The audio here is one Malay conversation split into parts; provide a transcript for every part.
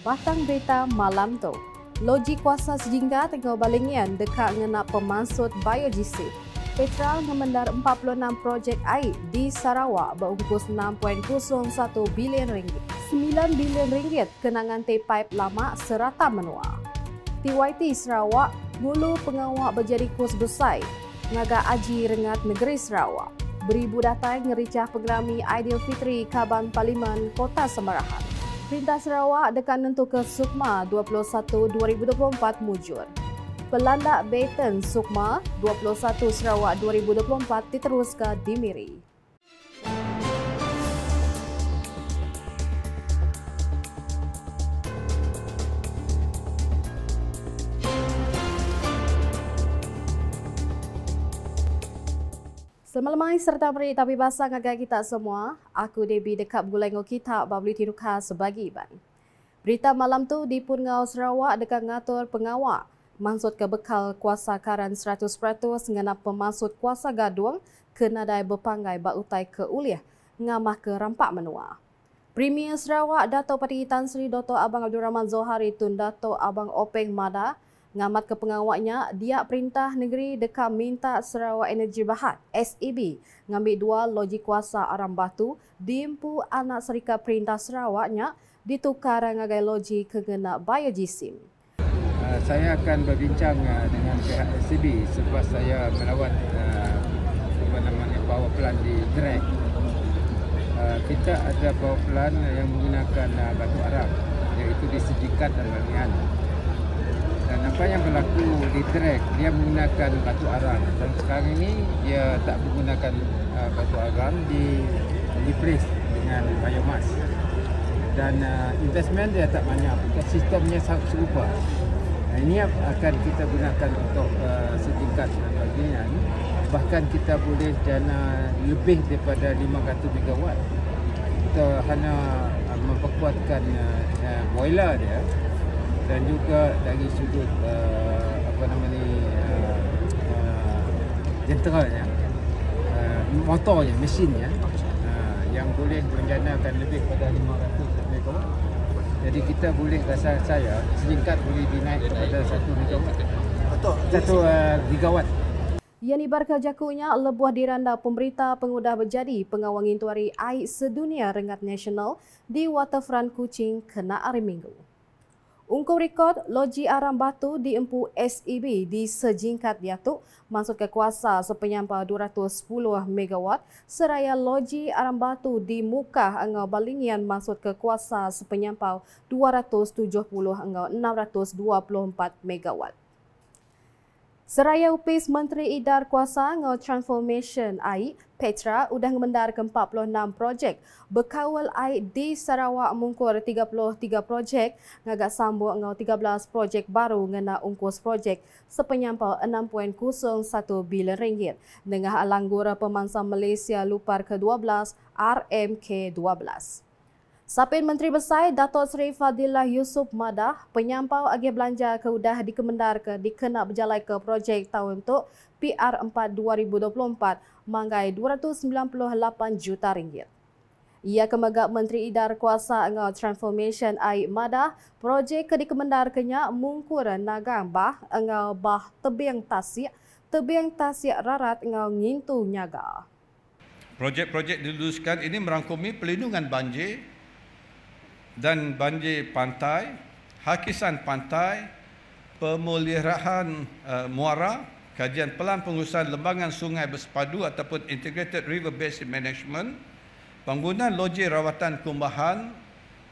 Batang Berita Malam tu. Logi kuasa sehingga tengah balingian dekat ngenak pemansut biogisip. Petral ngemendar 46 projek air di Sarawak berukus 6.01 bilion ringgit. 9 bilion ringgit kenangan teh pipe lama serata menua. TYT Sarawak dulu pengawak berjadi kos besar. Ngaga Aji Rengat Negeri Sarawak. Beribu datang ngericah pengerami Aidilfitri Kaban Parlimen Kota Semarahan. Perintah Sarawak dekat nentu ke Sukma 21 2024 mujur. Pelandak Baton Sukma 21 Sarawak 2024 diteruskan di Miri. Selamat lemai serta beri tapi basang agak kita semua. Aku Debbie dekat Bulengo Kita, Babli Tinuka sebagai Iban. Berita malam tu di Pungau Sarawak dekat ngatur pengawak. Mansut kebekal bekal kuasa karan 100% mengenap pemansut kuasa gadung kenadai berpanggai bautai utai ke uliah ngamah ke rampak menua. Premier Sarawak Dato' Pati Tan Sri Dato' Abang Abdul Rahman Zohari Tun Dato' Abang Openg Mada Ngamat ke pengawaknya, dia perintah negeri dekat minta Sarawak Energi Bahat, SEB, ngambil dua loji kuasa Aram Batu, diimpu anak serikat perintah Sarawaknya, ditukar dengan loji kegena biogisim. Ah, saya akan berbincang ah, dengan pihak SEB selepas saya melawat ah, namanya power plant di Drek. Kita ada power plant yang menggunakan batu Aram, iaitu disedikat dan bagian dan apa yang berlaku di track dia menggunakan batu arang dan sekarang ini dia tak menggunakan uh, batu arang di replace dengan biomass dan uh, investment dia tak banyak dan sistemnya sangat serupa nah, ini akan kita gunakan untuk uh, setingkat bagian bahkan kita boleh dana lebih daripada 500 megawatt kita hanya uh, memperkuatkan uh, uh boiler dia dan juga dari sudut uh, apa nama ni eh, eh, jenteranya uh, uh, motornya mesinnya uh, yang boleh menjanakan lebih pada 500 meter jadi kita boleh rasa saya singkat boleh dinaik kepada satu atau satu uh, gigawatt yang ibarkan jakunya lebuah diranda pemberita pengudah berjadi pengawangin tuari air sedunia rengat nasional di waterfront Kuching kena hari Ungkur rekod loji aram batu di empu SEB di Sejingkat Yatuk masuk ke kuasa sepenyampa 210 MW seraya loji aram batu di muka Engau Balingian masuk ke kuasa sepenyampa 270 Engau 624 MW. Seraya Upis Menteri Idar Kuasa Ngau Transformation AIK, Petra sudah mendar ke 46 projek. Bekawal AIK di Sarawak mungkur 33 projek, ngagak sambut ngau 13 projek baru ngena ungkus projek sepenyampa 6.01 bilion ringgit. dengan alanggura pemansam Malaysia lupar ke-12 RMK 12. Sapin Menteri Besar Datuk Seri Fadilah Yusuf Madah penyampau agih belanja keudah dikemendar ke dikena berjalan ke projek tahun untuk PR4 2024 mangai 298 juta ringgit. Ia kemegak Menteri Idar Kuasa Engau Transformation Aik Madah projek ke dikemendar kenya mungkur nagang bah engau bah tebing tasik tebing tasik rarat engau ngintu nyaga. Projek-projek diluluskan ini merangkumi pelindungan banjir dan banjir pantai, hakisan pantai, pemulihan uh, muara, kajian pelan pengurusan lembangan sungai bersepadu ataupun integrated river basin management, penggunaan loji rawatan kumbahan,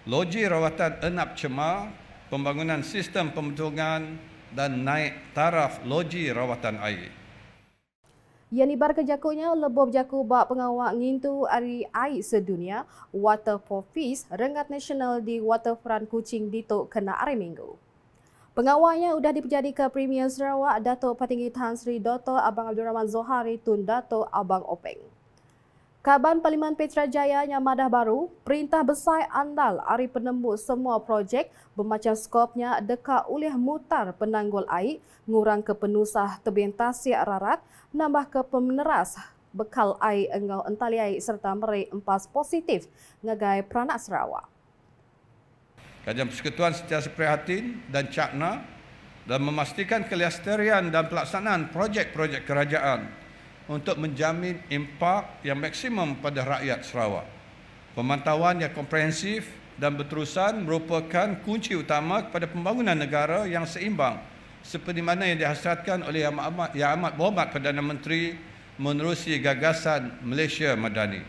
loji rawatan enap cemar, pembangunan sistem pembentungan dan naik taraf loji rawatan air. Yang ibar kejakunya lebuh berjaku bak pengawak ngintu ari air sedunia Water for Peace Rengat Nasional di Waterfront Kucing di Ditok kena hari Minggu. Pengawalnya sudah dipejadi ke Premier Sarawak Dato' Patinggi Tan Sri Dato' Abang Abdul Rahman Zohari Tun Dato' Abang Openg. Kaban Parlimen Petra Jaya yang madah baru, perintah besar andal hari penembus semua projek bermacam skopnya deka oleh mutar penanggul air, ngurang ke penusah tebing tasik rarat, nambah ke pemeneras bekal air engau entali air serta merek empas positif ngegai peranak Sarawak. Kajian Persekutuan Setiasa Prihatin dan Cakna dan memastikan kelestarian dan pelaksanaan projek-projek kerajaan untuk menjamin impak yang maksimum pada rakyat Sarawak. Pemantauan yang komprehensif dan berterusan merupakan kunci utama kepada pembangunan negara yang seimbang seperti mana yang dihasratkan oleh Yang Amat, yang Amat Berhormat Perdana Menteri menerusi gagasan Malaysia Madani.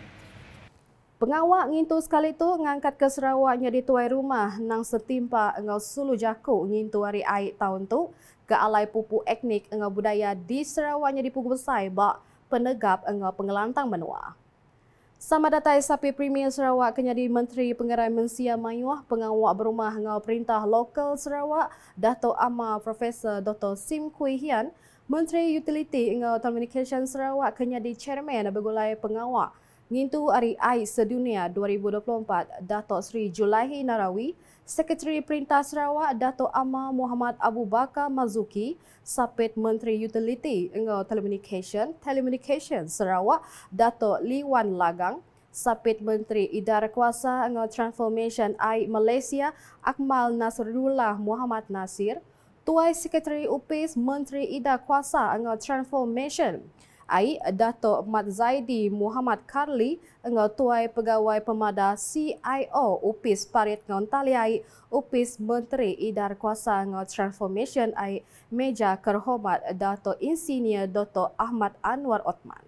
Pengawak ngintu sekali itu mengangkat ke Sarawak di tuai rumah nang setimpa dengan Sulu Jaku ngintu hari air tahun tu ke alai pupu etnik dengan budaya di Sarawak di Pugu Besai bak penegap engau eh, pengelantang menua. Sama data sapi Premier Sarawak kenyadi Menteri Pengerai Mensia Mayuah pengawak berumah ngau perintah lokal Sarawak Dato' Ama Profesor Dr. Sim Kui Hian Menteri Utility ngau Communication Sarawak kenyadi Chairman Begulai Pengawak Ngintu Ari AIS Sedunia 2024 Dato' Sri Julahi Narawi Sekretari Perintah Sarawak Datuk Amar Muhammad Abu Bakar Mazuki Sapit Menteri Utility Engau Telecommunication Telecommunication Sarawak Datuk Lee Wan Lagang Sapit Menteri Idara Kuasa Engau Transformation AI Malaysia Akmal Nasrullah Muhammad Nasir Tuai Sekretari UPIS Menteri Idara Kuasa Engau Transformation Ai Dato' Mat Zaidi Muhammad Karli ngau tuai pegawai pemada CIO Upis Parit ngau taliai Upis Menteri Idar Kuasa ngau Transformation ai Meja Kerhomat Dato' Insinyur Dato' Ahmad Anwar Osman.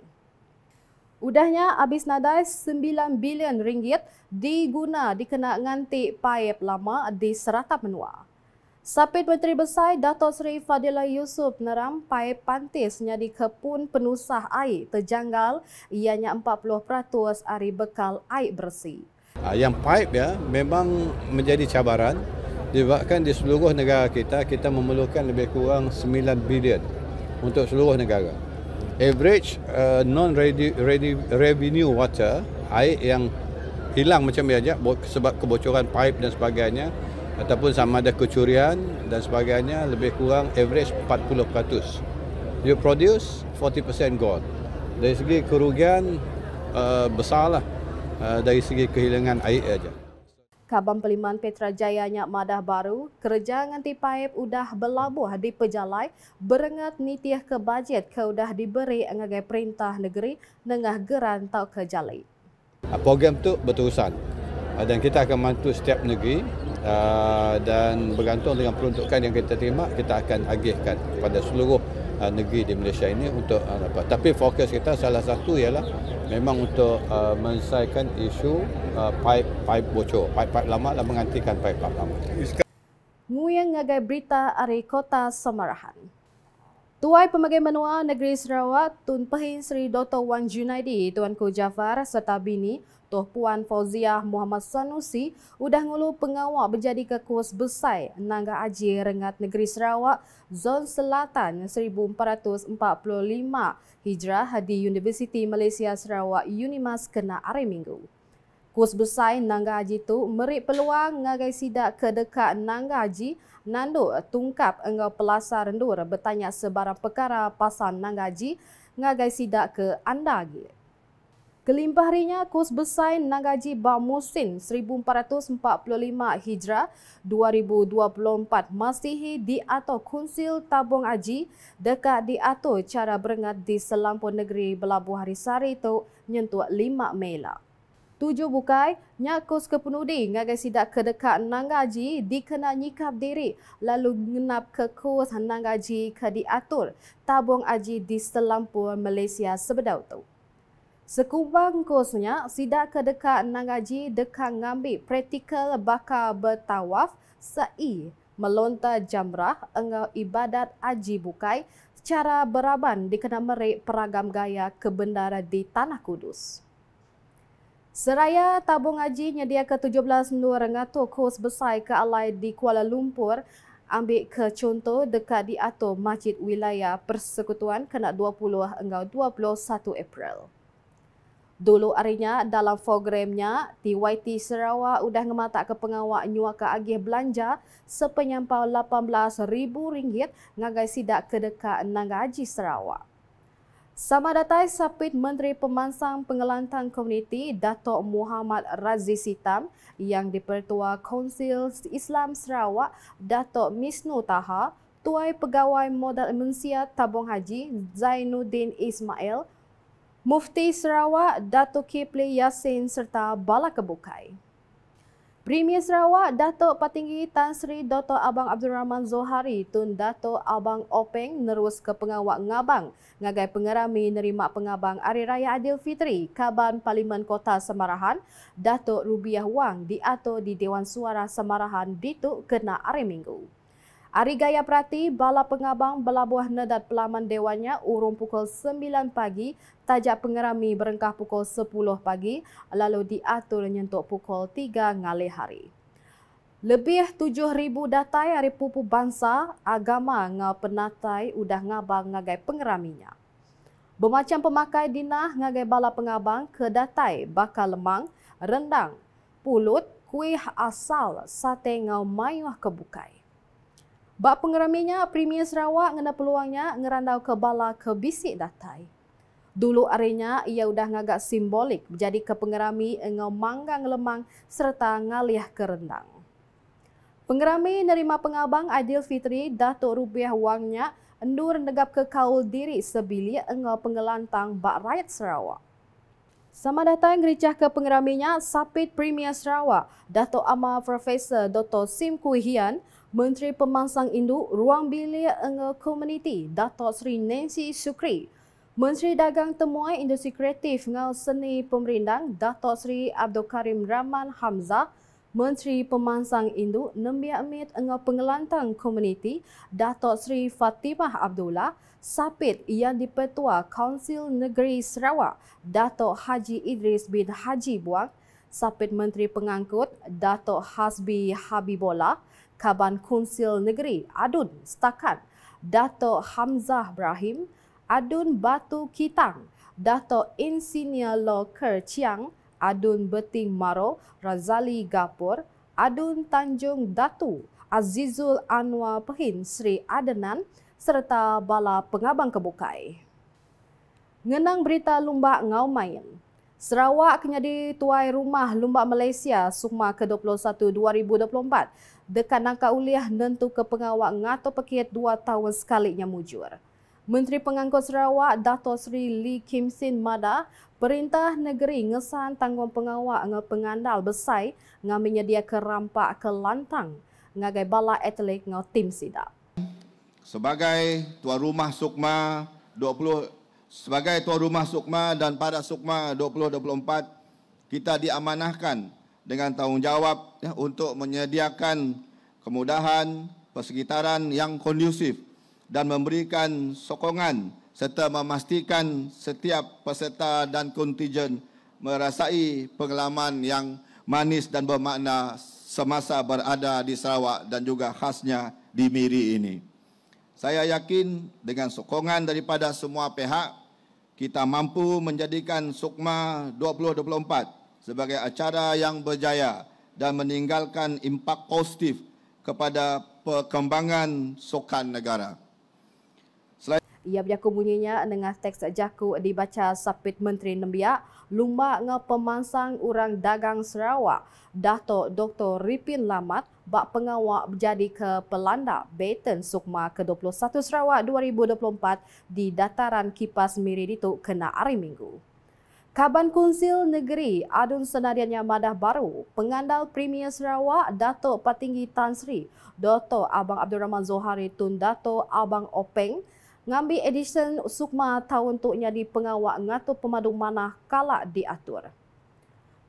Udahnya habis nadai 9 bilion ringgit diguna dikena nganti paip lama di serata menua. Sapit Menteri Besar Dato Seri Fadila Yusuf nerampai pantis menjadi kepun penusah air terjanggal ianya 40% hari bekal air bersih. Ah, yang pipe ya memang menjadi cabaran disebabkan di seluruh negara kita kita memerlukan lebih kurang 9 bilion untuk seluruh negara. Average uh, non ready, ready, revenue water air yang hilang macam biasa sebab kebocoran pipe dan sebagainya ataupun sama ada kecurian dan sebagainya lebih kurang average 40%. You produce 40% gold. Dari segi kerugian uh, besarlah uh, dari segi kehilangan air aja. Kabam Peliman Petra Jaya Nyak Madah Baru, kerja nganti paip udah berlabuh di Pejalai, berengat nitiah ke bajet ke udah diberi ngagai perintah negeri nengah geran tau ke Jalai. Program tu berterusan dan kita akan bantu setiap negeri Ah, dan bergantung dengan peruntukan yang kita terima kita akan agihkan kepada seluruh ah, negeri di Malaysia ini untuk ah, apa? Tapi fokus kita salah satu ialah memang untuk menyelesaikan isu uh, pipe pipe bocor, pipe pipe lama dan lah menggantikan pipe pipe lama. Nguyen ngagai berita dari Kota Semarahan. Tuai pemegang manual Negeri Sarawak Tun Pahin Sri Dr. Wan Junaidi, Tuanku Jafar serta Bini Tuh Puan Fauziah Muhammad Sanusi udah ngulu pengawak berjadi ke kuas besar Nangga Aji Rengat Negeri Sarawak Zon Selatan 1445 Hijrah di Universiti Malaysia Sarawak Unimas kena hari Minggu. Kuas besar Nangga Aji itu merik peluang ngagai sidak ke dekat Nangga Aji Nando tungkap engau pelasa rendur bertanya sebarang perkara pasal Nangga Aji ngagai sidak ke anda gitu. Kelimpah harinya, Kus Besai Nangaji Bamusin 1445 Hijrah 2024 Masihi di Atau Kunsil Tabung Aji dekat di Atau Cara Berengat di Selampun Negeri Belabuh Harisari itu nyentuk 5 Mela. Tujuh bukai, nyakus ke penudi ngagai sidak ke dekat Nangaji dikena nyikap diri lalu ngenap ke kus Nangaji ke diatur Tabung Aji di Selampur Malaysia sebeda tu. Sekubang kosnya, sidak ke dekat nangaji dekat ngambil praktikal bakar bertawaf sa'i melontar jamrah engau ibadat aji bukai secara beraban dikena merik peragam gaya kebendara di Tanah Kudus. Seraya tabung aji nyedia ke-17 Nur ngatur kos besar ke alai di Kuala Lumpur ambil ke contoh dekat diatur Masjid Wilayah Persekutuan kena 20 hingga 21 April. Dulu arinya dalam programnya TYT Sarawak udah ngematak ke pengawak nyuak ke agih belanja sepenyampau RM18,000 ngagai sidak ke dekat Nangga Haji Sarawak. Sama datai sapit Menteri Pemansang Pengelantan Komuniti Datuk Muhammad Razi Sitam yang dipertua Konsil Islam Sarawak Datuk Misnu Taha Tuai Pegawai Modal Mensia Tabung Haji Zainuddin Ismail Mufti Sarawak Datuk Kipli Yassin serta Bala Kebukai. Premier Sarawak Datuk Patinggi Tan Sri Dato Abang Abdul Rahman Zohari Tun Datuk Abang Openg nerus ke pengawak Ngabang ngagai pengerami nerima pengabang Hari Raya Adil Fitri Kaban Parlimen Kota Semarahan Datuk Rubiah Wang diato di Dewan Suara Semarahan Dituk kena hari Minggu. Ari Gaya Prati, Bala Pengabang, belabuah Nedat Pelaman dewanya urung pukul 9 pagi, Tajak Pengerami berengkah pukul 10 pagi, lalu diatur nyentuk pukul 3 ngali hari. Lebih 7,000 datai dari pupu bangsa, agama ngau penatai sudah ngabang ngagai pengeraminya. Bermacam pemakai dinah ngagai bala pengabang ke datai bakal lemang, rendang, pulut, kuih asal, sate ngau mayuah kebukai. Bak pengeraminya Premier Sarawak ngena peluangnya ngerandau ke bala ke bisik datai. Dulu arenya ia sudah ngagak simbolik jadi ke pengerami ngau manggang lemang serta ngaliah ke rendang. Pengerami nerima pengabang Adil Fitri Datuk Rupiah Wangnya endur negap ke kaul diri sebilia ngau pengelantang bak rakyat Sarawak. Sama datang gericah ke pengeraminya Sapit Premier Sarawak, Dato' Amal Profesor Dr. Sim Kuihian Menteri Pemansang Induk Ruang Bilia Enge Komuniti Datuk Sri Nancy Sukri. Menteri Dagang Temuai Industri Kreatif Ngau Seni Pemerintah Datuk Sri Abdul Karim Rahman Hamzah. Menteri Pemansang Induk Nambi Amit Enge Pengelantang Komuniti Datuk Sri Fatimah Abdullah. Sapit yang dipetua Kaunsil Negeri Sarawak Datuk Haji Idris bin Haji Buang. Sapit Menteri Pengangkut Datuk Hasbi Habibullah. Kaban Kunsil Negeri Adun Setakan, Dato' Hamzah Ibrahim, Adun Batu Kitang, Dato' Insinyur Lo Ker Chiang, Adun Beting Maro, Razali Gapur, Adun Tanjung Datu, Azizul Anwar Pehin Sri Adenan serta Bala Pengabang Kebukai. Ngenang berita Lumba Ngau main. Sarawak kena di tuai rumah Lumba Malaysia Sukma ke-21 2024. Dekat nangka uliah nentu ke pengawak ngato pekiat dua tahun sekalinya mujur. Menteri Pengangkut Sarawak Dato' Sri Lee Kim Sin Mada Perintah negeri ngesan tanggung pengawak dengan pengandal besai dengan menyedia kerampak ke lantang dengan bala atlet dengan tim sidap. Sebagai tuan rumah Sukma sebagai tuan rumah sukma dan para sukma 2024 kita diamanahkan dengan tanggungjawab ya, untuk menyediakan kemudahan persekitaran yang kondusif dan memberikan sokongan serta memastikan setiap peserta dan kontijen merasai pengalaman yang manis dan bermakna semasa berada di Sarawak dan juga khasnya di Miri ini. Saya yakin dengan sokongan daripada semua pihak kita mampu menjadikan Sukma 2024 sebagai acara yang berjaya dan meninggalkan impak positif kepada perkembangan sokan negara. Ia berjaku bunyinya dengan teks jaku dibaca Sapit Menteri Nembia, lumba nge pemansang orang dagang Sarawak, Dato' Dr. Ripin Lamat, bak pengawak jadi ke pelanda Baton Sukma ke-21 Sarawak 2024 di dataran Kipas miri itu kena hari Minggu. Kaban Kunsil Negeri Adun Senadian Yang Madah Baru, Pengandal Premier Sarawak Dato' Patinggi Tan Sri, Dato' Abang Abdul Rahman Zohari Tun Dato' Abang Openg, ngambil edisi Sukma tahun tuknya di pengawak ngatu pemadu manah kalak diatur.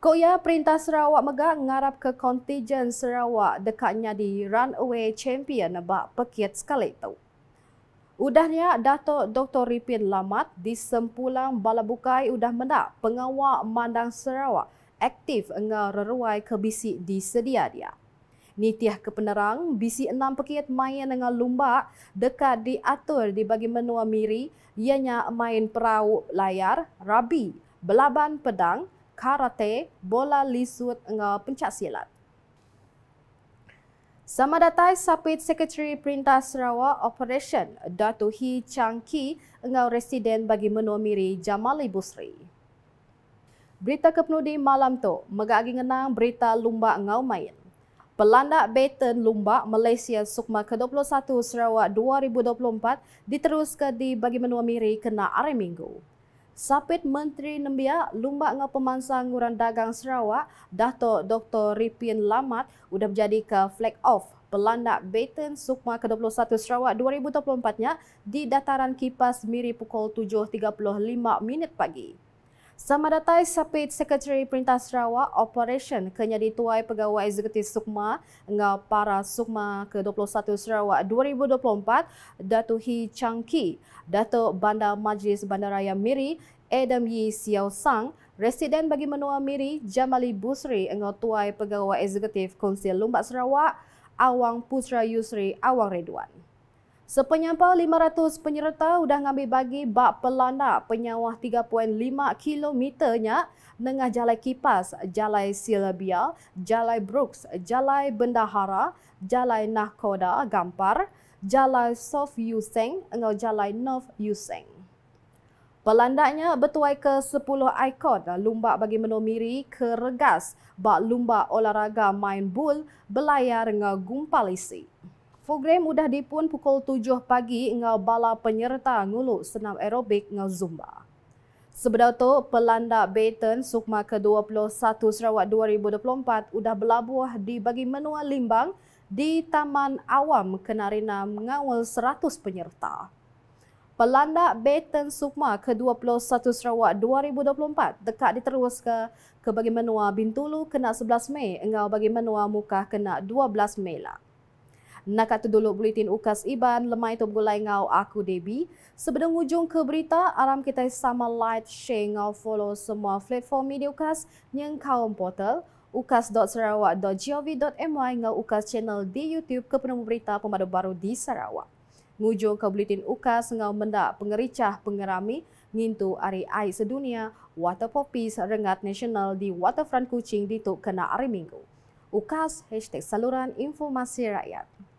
Koya Perintah Sarawak Megah ngarap ke kontijen Sarawak dekatnya di Runaway Champion bak pekiat sekali itu. Udahnya Dato' Dr. Ripin Lamat di Sempulang Balabukai udah menak pengawak mandang Sarawak aktif dengan reruai ke bisi di sedia dia. Nitiah ke bisi enam pekiat main dengan lumba dekat diatur di bagi menua miri, ianya main perahu layar, rabi, belaban pedang, karate, bola lisut dengan pencak silat. Sama datai Sapit Sekretari Perintah Sarawak Operation Datu Hi Chang Ki dengan residen bagi menomiri Jamali Busri. Berita kepenudi malam tu, megak ngenang berita lumba ngau main. Pelanda Baton Lumba Malaysia Sukma ke-21 Sarawak 2024 diteruskan di bagi menua miri kena hari Minggu. Sapit Menteri Nembia lumba Ngau Pemansang Nguran Dagang Sarawak, Dato Dr. Ripin Lamat, sudah menjadi ke flag off pelanda Baton Sukma ke-21 Sarawak 2024-nya di dataran kipas miri pukul 7.35 minit pagi. Sama datang Sepit Sekretari Perintah Sarawak Operation Kenyadi Tuai Pegawai Eksekutif Sukma Ngau Para Sukma ke-21 Sarawak 2024 Datu Hi Chang Ki Datu Bandar Majlis Bandaraya Miri Adam Yi Siau Sang Residen bagi Menua Miri Jamali Busri Ngau Tuai Pegawai Eksekutif Konsil Lumbak Sarawak Awang Putra Yusri Awang Redwan Sepenyampau 500 penyerta sudah mengambil bagi bak pelanda penyawah 3.5 kilometernya dengan Jalai Kipas, Jalai Silabia, Jalai Brooks, Jalai Bendahara, Jalai Nahkoda, Gampar, Jalai Sof Yuseng dengan Jalai Nof Yuseng. Pelandaknya bertuai ke 10 ikon lumba bagi menomiri ke regas bak lumba olahraga main bul belayar dengan gumpal isi. Program udah dipun pukul 7 pagi ngau bala penyerta ngulu senam aerobik ngau Zumba. Sebedau tu, pelanda Baton Sukma ke-21 Sarawak 2024 udah berlabuh di bagi menua limbang di Taman Awam Kenarina mengawal 100 penyerta. Pelanda Baton Sukma ke-21 Sarawak 2024 dekat diterus ke ke bagi menua Bintulu kena 11 Mei, engau bagi menua Mukah kena 12 Mei lah. Nakat tu dulu bulletin ukas Iban, lemai tu bulai ngau aku Debi. Sebelum ujung ke berita, aram kita sama like, share ngau follow semua platform media ukas yang kaum portal ukas.sarawak.gov.my ngau ukas channel di YouTube ke penemu berita pemadu baru di Sarawak. Ngujung ke bulletin ukas ngau mendak pengericah pengerami ngintu ari air sedunia water popis rengat nasional di waterfront Kuching dituk kena hari Minggu. Ukas, hashtag saluran informasi rakyat.